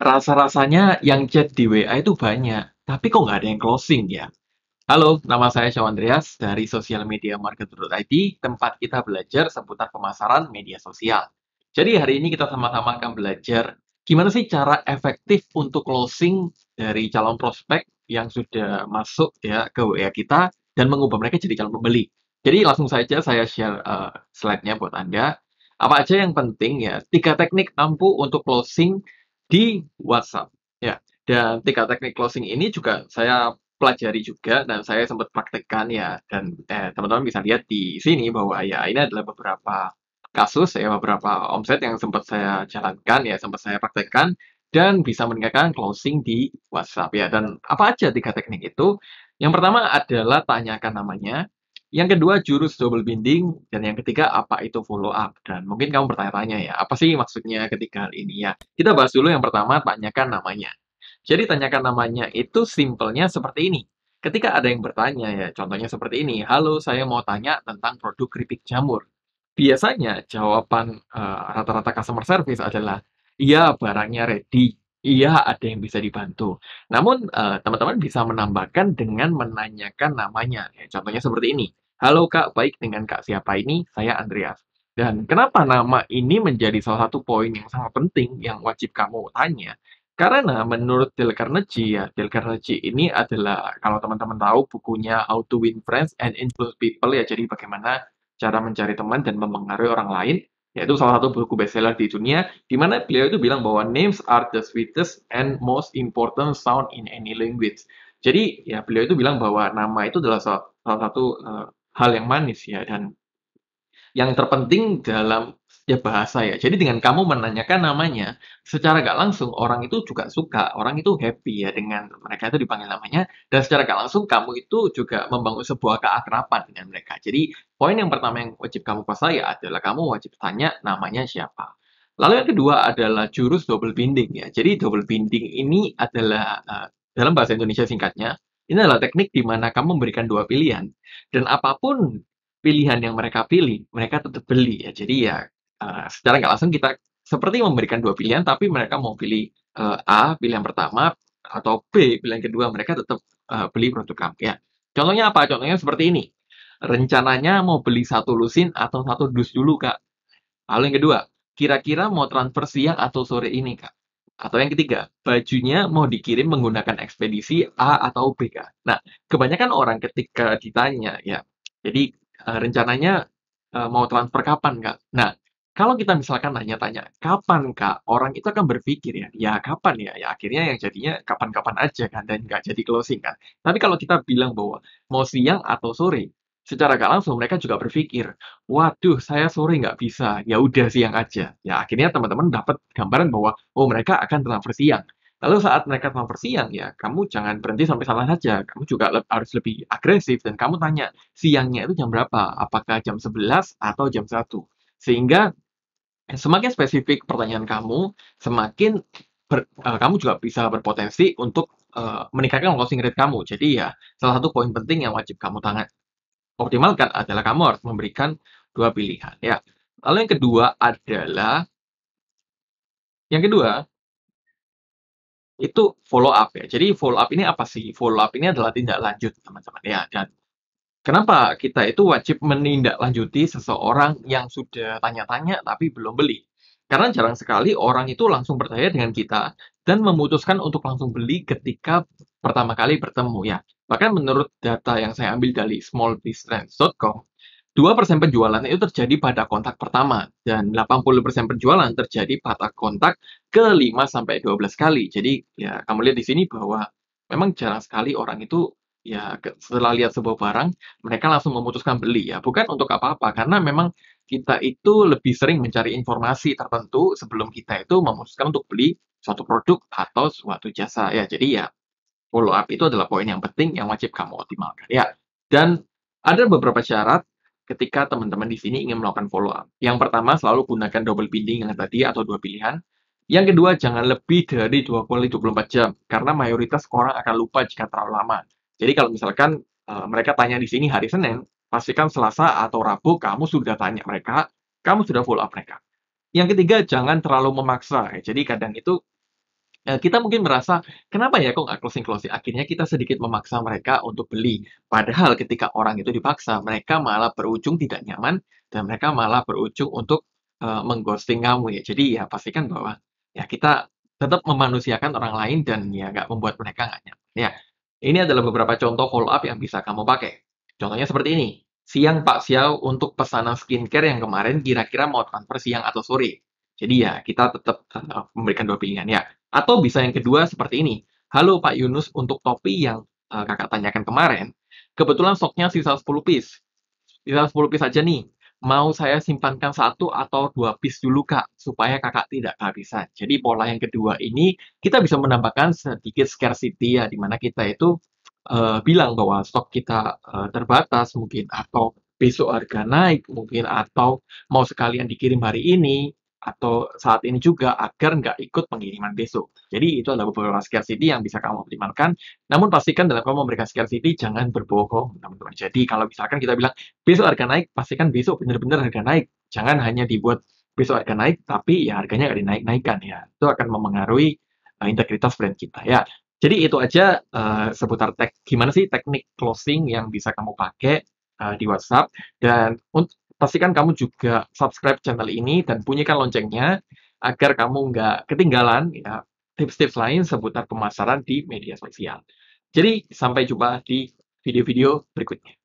rasa-rasanya yang chat di WA itu banyak, tapi kok nggak ada yang closing ya? Halo, nama saya Shaw Andreas dari Social Media ID tempat kita belajar seputar pemasaran media sosial. Jadi hari ini kita sama-sama akan belajar gimana sih cara efektif untuk closing dari calon prospek yang sudah masuk ya ke WA kita dan mengubah mereka jadi calon pembeli. Jadi langsung saja saya share uh, slide-nya buat Anda. Apa aja yang penting ya, tiga teknik ampuh untuk closing di WhatsApp. Ya, dan tiga teknik closing ini juga saya pelajari juga dan saya sempat praktekkan ya dan teman eh, teman-teman bisa lihat di sini bahwa ya ini adalah beberapa kasus ya beberapa omset yang sempat saya jalankan ya sempat saya praktekkan dan bisa meningkatkan closing di WhatsApp ya dan apa aja tiga teknik itu yang pertama adalah tanyakan namanya yang kedua jurus double binding dan yang ketiga apa itu follow up. Dan mungkin kamu bertanya-tanya ya, apa sih maksudnya ketika hal ini ya? Kita bahas dulu yang pertama tanyakan namanya. Jadi tanyakan namanya itu simpelnya seperti ini. Ketika ada yang bertanya ya, contohnya seperti ini, "Halo, saya mau tanya tentang produk keripik jamur." Biasanya jawaban eh, rata-rata uh, customer service adalah, "Iya, barangnya ready." Iya, ada yang bisa dibantu. Namun, eh, teman-teman uh, bisa menambahkan dengan menanyakan namanya. Ya, contohnya seperti ini. Halo Kak, baik dengan Kak siapa ini? Saya Andreas. Dan kenapa nama ini menjadi salah satu poin yang sangat penting yang wajib kamu tanya? Karena menurut Dale Carnegie ya, Dale Carnegie ini adalah kalau teman-teman tahu bukunya How to Win Friends and Influence People ya, jadi bagaimana cara mencari teman dan mempengaruhi orang lain, yaitu salah satu buku bestseller di dunia, di mana beliau itu bilang bahwa names are the sweetest and most important sound in any language. Jadi ya beliau itu bilang bahwa nama itu adalah salah satu uh, hal yang manis ya dan yang terpenting dalam ya bahasa ya. Jadi dengan kamu menanyakan namanya, secara gak langsung orang itu juga suka, orang itu happy ya dengan mereka itu dipanggil namanya, dan secara gak langsung kamu itu juga membangun sebuah keakraban dengan mereka. Jadi poin yang pertama yang wajib kamu ya adalah kamu wajib tanya namanya siapa. Lalu yang kedua adalah jurus double binding ya. Jadi double binding ini adalah uh, dalam bahasa Indonesia singkatnya ini adalah teknik di mana kamu memberikan dua pilihan. Dan apapun pilihan yang mereka pilih, mereka tetap beli. ya Jadi ya uh, secara nggak langsung kita seperti memberikan dua pilihan, tapi mereka mau pilih uh, A, pilihan pertama, atau B, pilihan kedua, mereka tetap uh, beli produk kamu. Ya. Contohnya apa? Contohnya seperti ini. Rencananya mau beli satu lusin atau satu dus dulu, Kak. Lalu yang kedua, kira-kira mau transfer siang atau sore ini, Kak. Atau yang ketiga, bajunya mau dikirim menggunakan ekspedisi A atau B. Kah? Nah, kebanyakan orang ketika ditanya, ya, jadi uh, rencananya uh, mau transfer kapan, Kak? Nah, kalau kita misalkan tanya tanya kapan, Kak? Orang itu akan berpikir ya, ya kapan ya? Ya akhirnya yang jadinya kapan-kapan aja kan, dan nggak jadi closing kan. Tapi kalau kita bilang bahwa mau siang atau sore, secara gak langsung mereka juga berpikir, waduh saya sore nggak bisa, ya udah siang aja. Ya akhirnya teman-teman dapat gambaran bahwa oh mereka akan transfer siang. Lalu saat mereka transfer siang, ya kamu jangan berhenti sampai salah saja. Kamu juga harus lebih agresif dan kamu tanya siangnya itu jam berapa? Apakah jam 11 atau jam 1? Sehingga eh, semakin spesifik pertanyaan kamu, semakin ber, uh, kamu juga bisa berpotensi untuk uh, meningkatkan closing rate kamu. Jadi ya salah satu poin penting yang wajib kamu tangan, optimalkan adalah kamu harus memberikan dua pilihan ya. Lalu yang kedua adalah yang kedua itu follow up ya. Jadi follow up ini apa sih? Follow up ini adalah tindak lanjut teman-teman ya. Dan kenapa kita itu wajib menindaklanjuti seseorang yang sudah tanya-tanya tapi belum beli? Karena jarang sekali orang itu langsung percaya dengan kita dan memutuskan untuk langsung beli ketika pertama kali bertemu ya. Bahkan menurut data yang saya ambil dari smallbusiness.com, 2% penjualan itu terjadi pada kontak pertama dan 80% penjualan terjadi pada kontak ke 5 dua 12 kali. Jadi ya kamu lihat di sini bahwa memang jarang sekali orang itu ya setelah lihat sebuah barang mereka langsung memutuskan beli ya bukan untuk apa-apa karena memang kita itu lebih sering mencari informasi tertentu sebelum kita itu memutuskan untuk beli suatu produk atau suatu jasa ya jadi ya follow up itu adalah poin yang penting yang wajib kamu optimalkan ya. Dan ada beberapa syarat ketika teman-teman di sini ingin melakukan follow up. Yang pertama selalu gunakan double binding yang tadi atau dua pilihan. Yang kedua jangan lebih dari 20-24 jam karena mayoritas orang akan lupa jika terlalu lama. Jadi kalau misalkan e, mereka tanya di sini hari Senin, pastikan Selasa atau Rabu kamu sudah tanya mereka, kamu sudah follow up mereka. Yang ketiga jangan terlalu memaksa. Ya. Jadi kadang itu Eh, kita mungkin merasa, kenapa ya kok nggak closing-closing? Akhirnya kita sedikit memaksa mereka untuk beli. Padahal ketika orang itu dipaksa, mereka malah berujung tidak nyaman, dan mereka malah berujung untuk uh, mengghosting kamu ya. Jadi ya pastikan bahwa ya kita tetap memanusiakan orang lain dan ya nggak membuat mereka nggak nyaman. Ya, ini adalah beberapa contoh follow up yang bisa kamu pakai. Contohnya seperti ini. Siang Pak Xiao untuk pesanan skincare yang kemarin kira-kira mau transfer siang atau sore. Jadi ya kita tetap uh, memberikan dua pilihan ya atau bisa yang kedua seperti ini. Halo Pak Yunus, untuk topi yang uh, kakak tanyakan kemarin, kebetulan stoknya sisa 10 piece. Sisa 10 piece aja nih. Mau saya simpankan satu atau dua piece dulu kak, supaya kakak tidak kehabisan. Jadi pola yang kedua ini, kita bisa menambahkan sedikit scarcity ya, di mana kita itu uh, bilang bahwa stok kita uh, terbatas mungkin, atau besok harga naik mungkin, atau mau sekalian dikirim hari ini, atau saat ini juga agar nggak ikut pengiriman besok. Jadi itu adalah beberapa scarcity yang bisa kamu optimalkan. Namun pastikan dalam kamu memberikan scarcity jangan berbohong, teman-teman. Jadi kalau misalkan kita bilang besok harga naik, pastikan besok benar-benar harga naik. Jangan hanya dibuat besok harga naik, tapi ya harganya nggak dinaik-naikkan ya. Itu akan memengaruhi uh, integritas brand kita ya. Jadi itu aja uh, seputar tek gimana sih teknik closing yang bisa kamu pakai uh, di WhatsApp dan untuk pastikan kamu juga subscribe channel ini dan bunyikan loncengnya agar kamu nggak ketinggalan ya tips-tips lain seputar pemasaran di media sosial. Jadi sampai jumpa di video-video berikutnya.